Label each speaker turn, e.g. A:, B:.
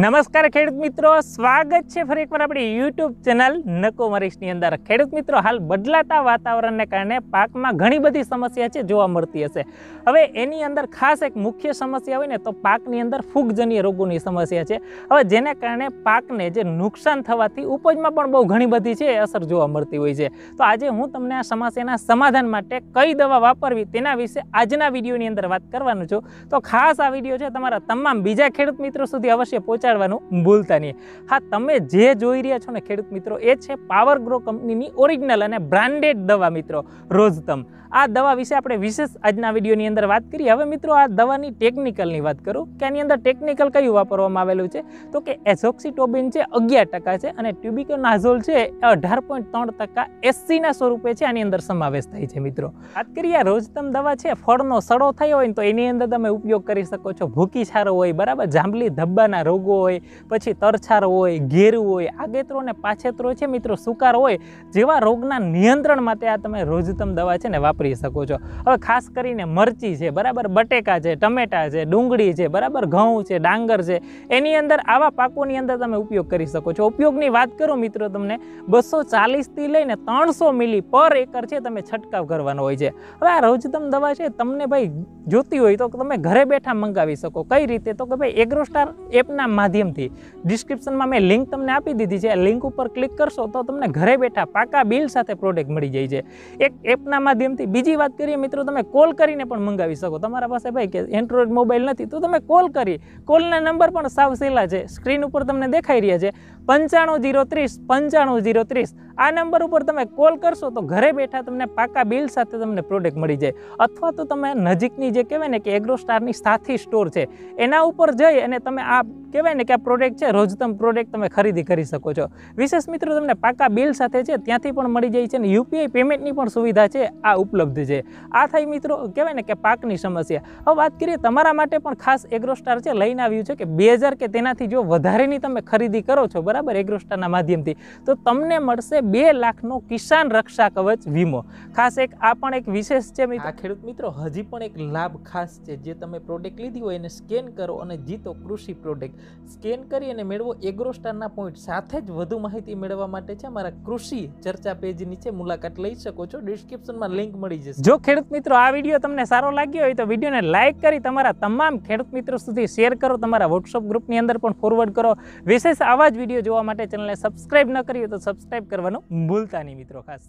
A: નમસ્કાર ખેડૂત મિત્રો સ્વાગત છે ફરી એકવાર આપણી યુટ્યુબ ચેનલ નકો મરીશની અંદર ખેડૂત મિત્રો હાલ બદલાતા વાતાવરણને કારણે પાકમાં ઘણી બધી સમસ્યા છે જોવા મળતી હશે હવે એની અંદર ખાસ એક મુખ્ય સમસ્યા હોય ને તો પાકની અંદર ફૂગજન્ય રોગોની સમસ્યા છે હવે જેને કારણે પાકને જે નુકસાન થવાથી ઉપજમાં પણ બહુ ઘણી બધી છે અસર જોવા મળતી હોય છે તો આજે હું તમને આ સમસ્યાના સમાધાન માટે કઈ દવા વાપરવી તેના વિશે આજના વિડીયોની અંદર વાત કરવાનું છું તો ખાસ આ વિડીયો છે તમારા તમામ બીજા ખેડૂત મિત્રો સુધી અવશ્ય પહોંચ પહોંચાડવાનું ભૂલતા નહીં હા તમે જે જોઈ રહ્યા છો ને ખેડૂત મિત્રો એ છે પાવર ગ્રો કંપનીની ઓરિજિનલ અને બ્રાન્ડેડ દવા મિત્રો રોજતમ આ દવા વિશે આપણે વિશેષ આજના વિડીયોની અંદર વાત કરી હવે મિત્રો આ દવાની ટેકનિકલની વાત કરું કે આની અંદર ટેકનિકલ કયું વાપરવામાં આવેલું છે તો કે એઝોક્સિટોબિન છે અગિયાર ટકા છે અને ટ્યુબિકોનાઝોલ છે અઢાર પોઈન્ટ ત્રણ ટકા એસસીના સ્વરૂપે છે આની અંદર સમાવેશ થાય છે મિત્રો વાત કરીએ રોજતમ દવા છે ફળનો સડો થયો હોય તો એની અંદર તમે ઉપયોગ કરી શકો છો ભૂકી સારો હોય બરાબર જાંબલી ધબ્બાના રોગો હોય પછી તરછાર હોય ઘેર હોય આગેત્રો અને પાછેત્રો છે મિત્રો સુકાર હોય જેવા રોગના નિયંત્રણ માટે આ તમે રોજતમ દવા છે ને વાપરી શકો છો હવે ખાસ કરીને મરચી છે બરાબર બટેકા છે ટમેટા છે ડુંગળી છે બરાબર ઘઉં છે ડાંગર છે એની અંદર આવા પાકોની અંદર તમે ઉપયોગ કરી શકો છો ઉપયોગની વાત કરો મિત્રો તમને બસો ચાલીસથી લઈને ત્રણસો મિલી પર એકર છે તમે છંટકાવ કરવાનો હોય છે હવે આ રોજતમ દવા છે તમને ભાઈ જોતી હોય તો તમે ઘરે બેઠા મંગાવી શકો કઈ રીતે તો કે ભાઈ એગ્રોસ્ટાર એપના માધ્યમથી ડિસ્ક્રિપ્શનમાં મેં લિંક તમને આપી દીધી છે લિંક ઉપર ક્લિક કરશો તો તમને ઘરે બેઠા પાકા બિલ સાથે પ્રોડક્ટ મળી જાય છે એક એપના માધ્યમથી બીજી વાત કરીએ મિત્રો તમે કોલ કરીને પણ મંગાવી શકો તમારા પાસે ભાઈ કે એન્ડ્રોઈડ મોબાઈલ નથી તો તમે કોલ કરી કોલના નંબર પણ સાવ સહેલા છે સ્ક્રીન ઉપર તમને દેખાઈ રહ્યા છે પંચાણું જીરો ત્રીસ પંચાણું જીરો ત્રીસ આ નંબર ઉપર તમે કોલ કરશો તો ઘરે બેઠા તમને પાકા બિલ સાથે તમને પ્રોડક્ટ મળી જાય અથવા તો તમે નજીકની જે કહેવાય ને કે એગ્રોસ્ટારની સાથી સ્ટોર છે એના ઉપર જઈ અને તમે આ કહેવાય ને કે આ પ્રોડક્ટ છે રોજતમ પ્રોડક્ટ તમે ખરીદી કરી શકો છો વિશેષ મિત્રો તમને પાકા બિલ સાથે છે ત્યાંથી પણ મળી જાય છે અને યુપીઆઈ પેમેન્ટની પણ સુવિધા છે આ ઉપલબ્ધ છે આ થાય મિત્રો કહેવાય ને કે પાકની સમસ્યા હવે વાત કરીએ તમારા માટે પણ ખાસ એગ્રોસ્ટાર છે લઈને આવ્યું છે કે બે કે તેનાથી જો વધારેની તમે ખરીદી કરો છો બરાબર એગ્રોસ્ટારના માધ્યમથી તો તમને મળશે બે લાખનો કિસાન રક્ષા કવચ વીમો ખાસ એક આ પણ એક વિશેષ છે આ ખેડૂત મિત્રો હજી પણ એક લાભ ખાસ છે જે તમે પ્રોડક્ટ લીધી હોય એને સ્કેન કરો અને જીતો કૃષિ પ્રોડક્ટ સ્કેન કરી અને મેળવો એગ્રોસ્ટારના પોઈન્ટ સાથે જ વધુ માહિતી મેળવવા માટે છે અમારા કૃષિ ચર્ચા પેજ નીચે મુલાકાત લઈ શકો છો ડિસ્ક્રિપ્શનમાં લિંક મળી જશે જો ખેડૂત મિત્રો આ વિડીયો તમને સારો લાગ્યો હોય તો વિડીયોને લાઇક કરી તમારા તમામ ખેડૂત મિત્રો સુધી શેર કરો તમારા વોટ્સઅપ ગ્રુપની અંદર પણ ફોરવર્ડ કરો વિશેષ આવા જ વિડીયો જોવા માટે ચેનલને સબસ્ક્રાઇબ ન કરી તો સબસ્ક્રાઇબ કરવા કરવાનું ભૂલતા નહીં મિત્રો ખાસ